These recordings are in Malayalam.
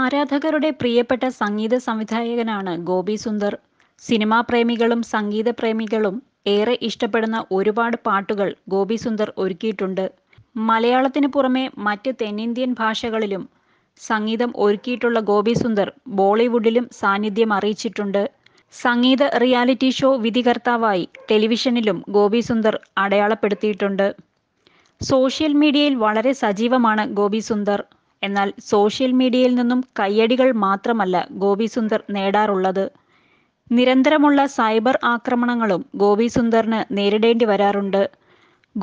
ആരാധകരുടെ പ്രിയപ്പെട്ട സംഗീത സംവിധായകനാണ് ഗോപി സുന്ദർ സിനിമാ പ്രേമികളും സംഗീത പ്രേമികളും ഏറെ ഇഷ്ടപ്പെടുന്ന ഒരുപാട് പാട്ടുകൾ ഗോപി സുന്ദർ ഒരുക്കിയിട്ടുണ്ട് മലയാളത്തിന് പുറമെ മറ്റ് തെന്നിന്ത്യൻ ഭാഷകളിലും സംഗീതം ഒരുക്കിയിട്ടുള്ള ഗോപി സുന്ദർ ബോളിവുഡിലും സാന്നിധ്യം അറിയിച്ചിട്ടുണ്ട് സംഗീത റിയാലിറ്റി ഷോ വിധികർത്താവായി ടെലിവിഷനിലും ഗോപി സുന്ദർ അടയാളപ്പെടുത്തിയിട്ടുണ്ട് സോഷ്യൽ മീഡിയയിൽ വളരെ സജീവമാണ് ഗോപി സുന്ദർ എന്നാൽ സോഷ്യൽ മീഡിയയിൽ നിന്നും കയ്യടികൾ മാത്രമല്ല ഗോപി സുന്ദർ നേടാറുള്ളത് നിരന്തരമുള്ള സൈബർ ആക്രമണങ്ങളും ഗോപി സുന്ദറിന് നേരിടേണ്ടി വരാറുണ്ട്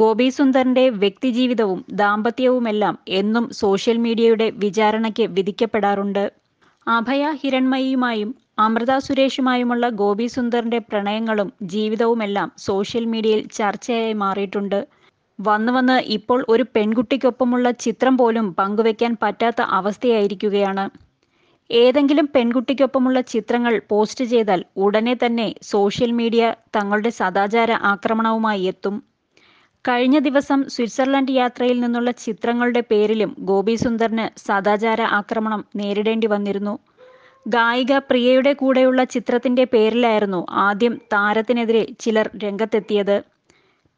ഗോപി സുന്ദറിന്റെ വ്യക്തിജീവിതവും ദാമ്പത്യവുമെല്ലാം എന്നും സോഷ്യൽ മീഡിയയുടെ വിചാരണയ്ക്ക് വിധിക്കപ്പെടാറുണ്ട് അഭയ ഹിരൺമയിയുമായും അമൃത സുരേഷുമായുമുള്ള ഗോപി സുന്ദറിന്റെ പ്രണയങ്ങളും ജീവിതവുമെല്ലാം സോഷ്യൽ മീഡിയയിൽ ചർച്ചയായി മാറിയിട്ടുണ്ട് വന്നു വന്ന് ഇപ്പോൾ ഒരു പെൺകുട്ടിക്കൊപ്പമുള്ള ചിത്രം പോലും പങ്കുവെക്കാൻ പറ്റാത്ത അവസ്ഥയായിരിക്കുകയാണ് ഏതെങ്കിലും പെൺകുട്ടിക്കൊപ്പമുള്ള ചിത്രങ്ങൾ പോസ്റ്റ് ചെയ്താൽ ഉടനെ തന്നെ സോഷ്യൽ മീഡിയ തങ്ങളുടെ സദാചാര ആക്രമണവുമായി എത്തും കഴിഞ്ഞ ദിവസം സ്വിറ്റ്സർലൻഡ് യാത്രയിൽ നിന്നുള്ള ചിത്രങ്ങളുടെ പേരിലും ഗോപി സുന്ദറിന് സദാചാര ആക്രമണം നേരിടേണ്ടി വന്നിരുന്നു ഗായിക പ്രിയയുടെ കൂടെയുള്ള ചിത്രത്തിന്റെ പേരിലായിരുന്നു ആദ്യം താരത്തിനെതിരെ ചിലർ രംഗത്തെത്തിയത്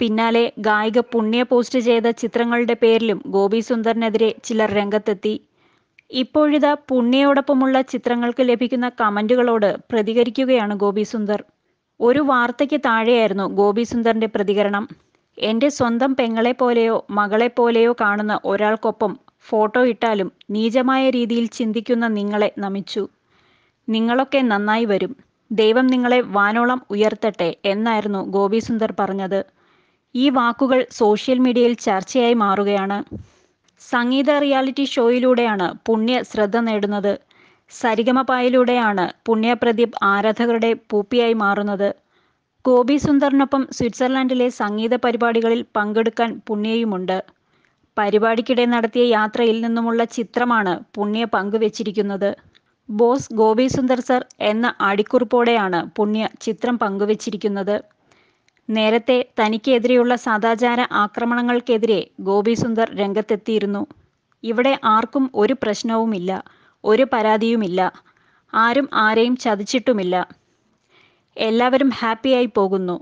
പിന്നാലെ ഗായിക പുണ്യ പോസ്റ്റ് ചെയ്ത ചിത്രങ്ങളുടെ പേരിലും ഗോപി സുന്ദറിനെതിരെ ചിലർ രംഗത്തെത്തി ഇപ്പോഴിത പുണ്യയോടൊപ്പമുള്ള ചിത്രങ്ങൾക്ക് ലഭിക്കുന്ന കമന്റുകളോട് പ്രതികരിക്കുകയാണ് ഗോപി സുന്ദർ ഒരു വാർത്തയ്ക്ക് താഴെയായിരുന്നു ഗോപി സുന്ദറിന്റെ പ്രതികരണം എൻ്റെ സ്വന്തം പെങ്ങളെ പോലെയോ മകളെ പോലെയോ കാണുന്ന ഒരാൾക്കൊപ്പം ഫോട്ടോ ഇട്ടാലും നീചമായ രീതിയിൽ ചിന്തിക്കുന്ന നിങ്ങളെ നമിച്ചു നിങ്ങളൊക്കെ നന്നായി വരും ദൈവം നിങ്ങളെ വാനോളം ഉയർത്തട്ടെ എന്നായിരുന്നു ഗോപി സുന്ദർ പറഞ്ഞത് ഈ വാക്കുകൾ സോഷ്യൽ മീഡിയയിൽ ചർച്ചയായി മാറുകയാണ് സംഗീത റിയാലിറ്റി ഷോയിലൂടെയാണ് പുണ്യ ശ്രദ്ധ നേടുന്നത് സരിഗമപായിലൂടെയാണ് പുണ്യ പ്രദീപ് ആരാധകരുടെ പൂപ്പിയായി മാറുന്നത് ഗോപി സുന്ദറിനൊപ്പം സ്വിറ്റ്സർലാൻഡിലെ സംഗീത പരിപാടികളിൽ പങ്കെടുക്കാൻ പുണ്യയുമുണ്ട് പരിപാടിക്കിടെ നടത്തിയ യാത്രയിൽ നിന്നുമുള്ള ചിത്രമാണ് പുണ്യ പങ്കുവച്ചിരിക്കുന്നത് ബോസ് ഗോപി സുന്ദർ സർ എന്ന അടിക്കുറിപ്പോടെയാണ് പുണ്യ ചിത്രം പങ്കുവച്ചിരിക്കുന്നത് നേരത്തെ തനിക്കെതിരെയുള്ള സദാചാര ആക്രമണങ്ങൾക്കെതിരെ ഗോപി സുന്ദർ രംഗത്തെത്തിയിരുന്നു ഇവിടെ ആർക്കും ഒരു പ്രശ്നവുമില്ല ഒരു പരാതിയുമില്ല ആരും ആരെയും ചതിച്ചിട്ടുമില്ല എല്ലാവരും ഹാപ്പിയായി പോകുന്നു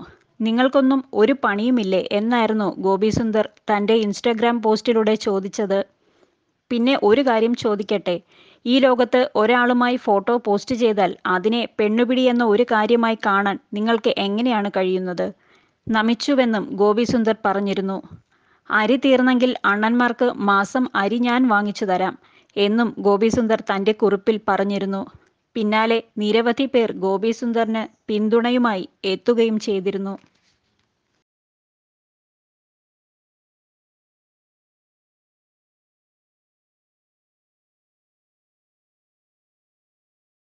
നിങ്ങൾക്കൊന്നും ഒരു പണിയുമില്ലേ എന്നായിരുന്നു ഗോപി സുന്ദർ തൻ്റെ ഇൻസ്റ്റഗ്രാം പോസ്റ്റിലൂടെ ചോദിച്ചത് പിന്നെ ഒരു കാര്യം ചോദിക്കട്ടെ ഈ ലോകത്ത് ഒരാളുമായി ഫോട്ടോ പോസ്റ്റ് ചെയ്താൽ അതിനെ പെണ്ണുപിടി എന്ന ഒരു കാര്യമായി കാണാൻ നിങ്ങൾക്ക് എങ്ങനെയാണ് കഴിയുന്നത് നമിച്ചുവെന്നും ഗോപിസുന്ദർ പറഞ്ഞിരുന്നു അരി തീർന്നെങ്കിൽ അണ്ണന്മാർക്ക് മാസം അരി ഞാൻ വാങ്ങിച്ചു തരാം എന്നും ഗോപിസുന്ദർ തന്റെ കുറിപ്പിൽ പറഞ്ഞിരുന്നു പിന്നാലെ നിരവധി പേർ ഗോപിസുന്ദറിന് പിന്തുണയുമായി എത്തുകയും ചെയ്തിരുന്നു